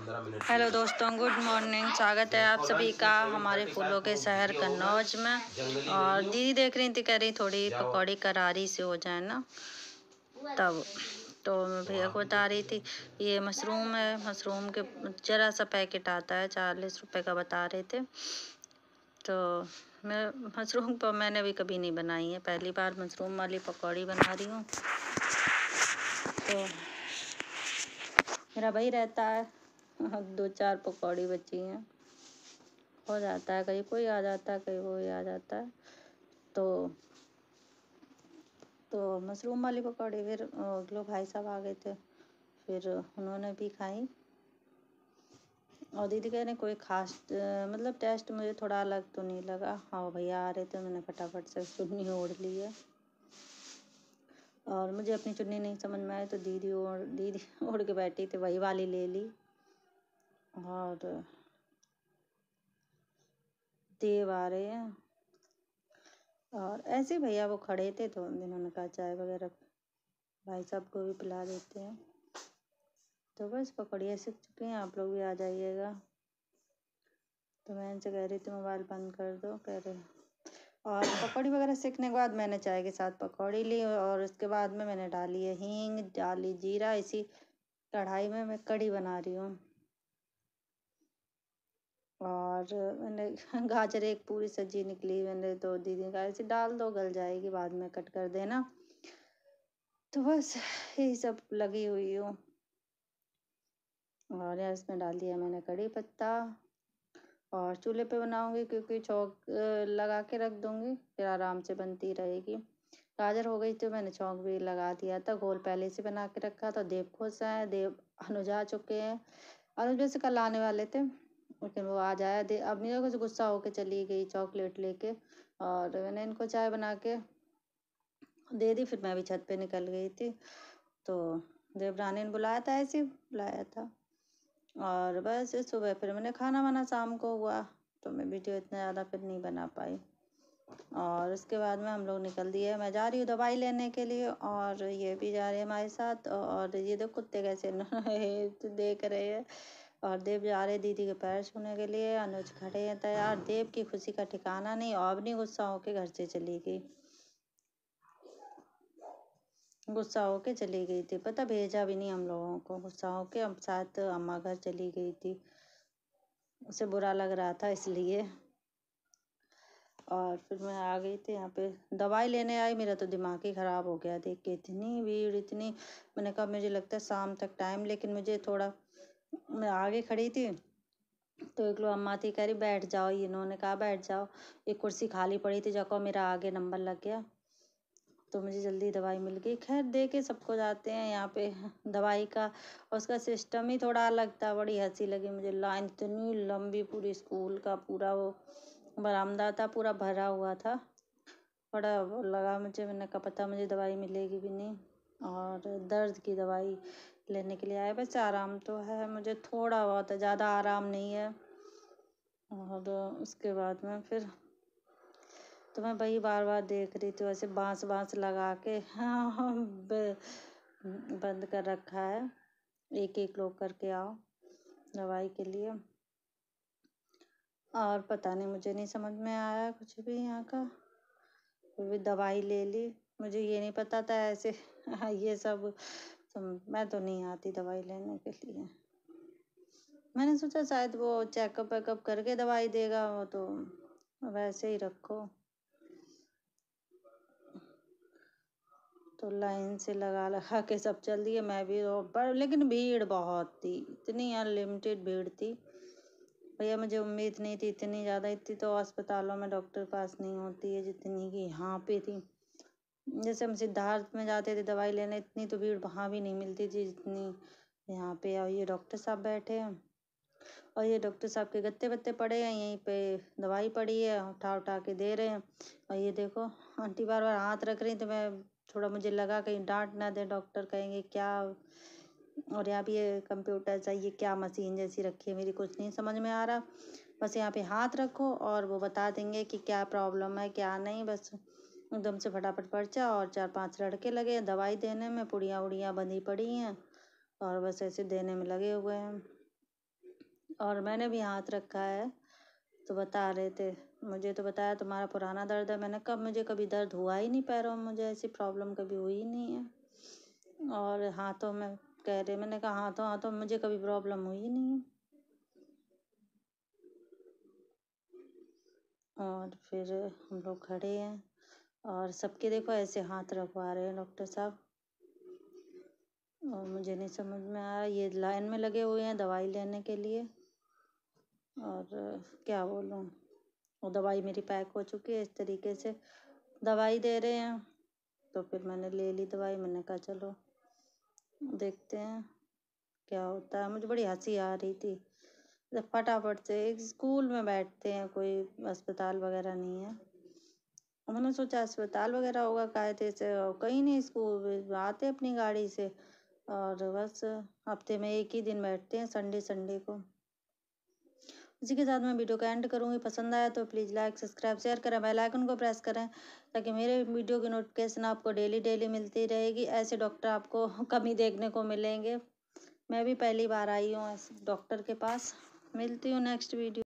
hello दोस्तों good morning स्वागत है आप सभी का हमारे फूलों के शहर कन्नौज में और दीदी देख रही थी कह रही थोड़ी पकौड़ी करारी से हो जाए ना तब तो मैं भैया को बता रही थी ये मशरूम है मशरूम के ज़रा सा पैकेट आता है चालीस रुपए का बता रहे थे तो मैं मशरूम तो मैंने भी कभी नहीं बनाई है पहली बार मशरूम वाली पकौड़ी बना रही हूँ तो मेरा भाई रहता है दो चार पकौड़ी बची हैं हो जाता है कहीं कोई आ जाता है कहीं कोई आ जाता है तो तो मशरूम वाली पकौड़ी फिर अगलो भाई साहब आ गए थे फिर उन्होंने भी खाई और दीदी कह रहे कोई खास मतलब टेस्ट मुझे थोड़ा अलग तो नहीं लगा हाँ भैया आ रहे थे मैंने फटाफट से चुन्नी ओढ़ ली है और मुझे अपनी चुन्नी नहीं समझ में आई तो दीदी ओढ़ दीदी ओढ़ के बैठी थी वही वाली ले ली और देव आ रहे हैं और ऐसे भैया वो खड़े थे तो इन्होंने कहा चाय वगैरह भाई साहब को भी पिला देते हैं तो बस पकड़िए सीख चुके हैं आप लोग भी आ जाइएगा तो मैं इनसे कह रही थी मोबाइल बंद कर दो कह रहे और पकौड़ी वगैरह सीखने के बाद मैंने चाय के साथ पकौड़ी ली और उसके बाद में मैंने डाली है हींग डाली जीरा इसी कढ़ाई में मैं कढ़ी बना रही हूँ और मैंने गाजर एक पूरी सब्जी निकली मैंने तो दीदी का ऐसे डाल दो गल जाएगी बाद में कट कर देना तो बस यही सब लगी हुई हूँ और यार इसमें डाल दिया मैंने कड़ी पत्ता और चूल्हे पे बनाऊंगी क्योंकि चौक लगा के रख दूंगी फिर आराम से बनती रहेगी गाजर हो गई तो मैंने चौक भी लगा दिया था घोल पहले से बना के रखा था देव खुश है देव अनुजा चुके हैं अनुजा से कल आने वाले थे लेकिन वो आ जाया दे अब मेरे कुछ गुस्सा होके चली गई चॉकलेट लेके और मैंने इनको चाय बना के दे दी फिर मैं भी छत पे निकल गई थी तो देवरानी ने बुलाया था ऐसे बुलाया था और बस सुबह फिर मैंने खाना बना शाम को हुआ तो मैं वीडियो इतना ज़्यादा फिर नहीं बना पाई और उसके बाद में हम लोग निकल दिए मैं जा रही हूँ दवाई लेने के लिए और ये भी जा रहे हैं हमारे साथ और ये देखो कुत्ते कैसे देख रहे हैं और देव जा रहे दीदी के पैर छूने के लिए अनुज खड़े हैं तैयार देव की खुशी का ठिकाना नहीं औबनी गुस्सा होके घर से चली गई गुस्सा होके चली गई थी पता भेजा भी नहीं हम लोगों को गुस्सा होके हम साथ अम्मा घर चली गई थी उसे बुरा लग रहा था इसलिए और फिर मैं आ गई थी यहाँ पे दवाई लेने आई मेरा तो दिमाग ही ख़राब हो गया देख के इतनी भीड़ इतनी मैंने कहा मुझे लगता है शाम तक टाइम लेकिन मुझे थोड़ा मैं आगे खड़ी थी तो एक लोग अम्मा थी कह रही बैठ जाओ इन्होंने कहा बैठ जाओ एक कुर्सी खाली पड़ी थी जब मेरा आगे नंबर लग गया तो मुझे जल्दी दवाई मिल गई खैर दे के सबको जाते हैं यहाँ पे दवाई का उसका सिस्टम ही थोड़ा अलग था बड़ी हंसी लगी मुझे लाइन इतनी लंबी पूरी स्कूल का पूरा वो बरामदा था पूरा भरा हुआ था बड़ा लगा मुझे मैंने कहा पता मुझे दवाई मिलेगी भी नहीं और दर्द की दवाई लेने के लिए आए बस आराम तो है मुझे थोड़ा बहुत है ज़्यादा आराम नहीं है और उसके बाद में फिर तो मैं वही बार बार देख रही थी वैसे बांस बांस लगा के हाँ बंद कर रखा है एक एक लोग करके आओ दवाई के लिए और पता नहीं मुझे नहीं समझ में आया कुछ भी यहाँ का फिर भी दवाई ले ली मुझे ये नहीं पता था ऐसे ये सब तो मैं तो नहीं आती दवाई लेने के लिए मैंने सोचा शायद वो चेकअप वेकअप करके दवाई देगा वो तो वैसे ही रखो तो लाइन से लगा लगा के सब चल दिए मैं भी पर लेकिन भीड़ बहुत थी इतनी अनलिमिटेड भीड़ थी भैया मुझे उम्मीद नहीं थी इतनी ज़्यादा इतनी तो अस्पतालों में डॉक्टर पास नहीं होती है जितनी कि यहाँ पे थी जैसे हम सिद्धार्थ में जाते थे दवाई लेने इतनी तो भीड़ वहाँ भी नहीं मिलती थी जितनी यहाँ पे और ये डॉक्टर साहब बैठे हैं और ये डॉक्टर साहब के गत्ते बत्ते पड़े हैं यहीं पे दवाई पड़ी है उठा उठा के दे रहे हैं और ये देखो आंटी बार बार हाथ रख रही तो मैं थोड़ा मुझे लगा कहीं डांट ना दे डॉक्टर कहेंगे क्या और यहाँ पे ये कंप्यूटर चाहिए क्या मशीन जैसी रखी है मेरी कुछ नहीं समझ में आ रहा बस यहाँ पे हाथ रखो और वो बता देंगे कि क्या प्रॉब्लम है क्या नहीं बस एकदम से फटाफट पर्चा और चार पांच लड़के लगे दवाई देने में पुड़िया उड़िया बंधी पड़ी हैं और बस ऐसे देने में लगे हुए हैं और मैंने भी हाथ रखा है तो बता रहे थे मुझे तो बताया तुम्हारा पुराना दर्द है मैंने कब मुझे कभी दर्द हुआ ही नहीं पैरों में मुझे ऐसी प्रॉब्लम कभी हुई नहीं है और हाथों में कह रहे मैंने कहा हाथों हाथों मुझे कभी प्रॉब्लम हुई नहीं है और फिर हम लोग खड़े हैं और सबके देखो ऐसे हाथ रखवा रहे हैं डॉक्टर साहब और मुझे नहीं समझ में आ रहा ये लाइन में लगे हुए हैं दवाई लेने के लिए और क्या बोलूँ वो दवाई मेरी पैक हो चुकी है इस तरीके से दवाई दे रहे हैं तो फिर मैंने ले ली दवाई मैंने कहा चलो देखते हैं क्या होता है मुझे बड़ी हंसी आ रही थी फटाफट से एक स्कूल में बैठते हैं कोई अस्पताल वगैरह नहीं है उन्होंने सोचा अस्पताल वगैरह होगा कायदे थे से कहीं नहीं इसको आते अपनी गाड़ी से और बस हफ्ते में एक ही दिन बैठते हैं संडे संडे को उसी के साथ मैं वीडियो का एंड करूँगी पसंद आया तो प्लीज़ लाइक सब्सक्राइब शेयर करें बेल आइकन को प्रेस करें ताकि मेरे वीडियो की नोटिफिकेशन आपको डेली डेली मिलती रहेगी ऐसे डॉक्टर आपको कमी देखने को मिलेंगे मैं भी पहली बार आई हूँ ऐसे डॉक्टर के पास मिलती हूँ नेक्स्ट वीडियो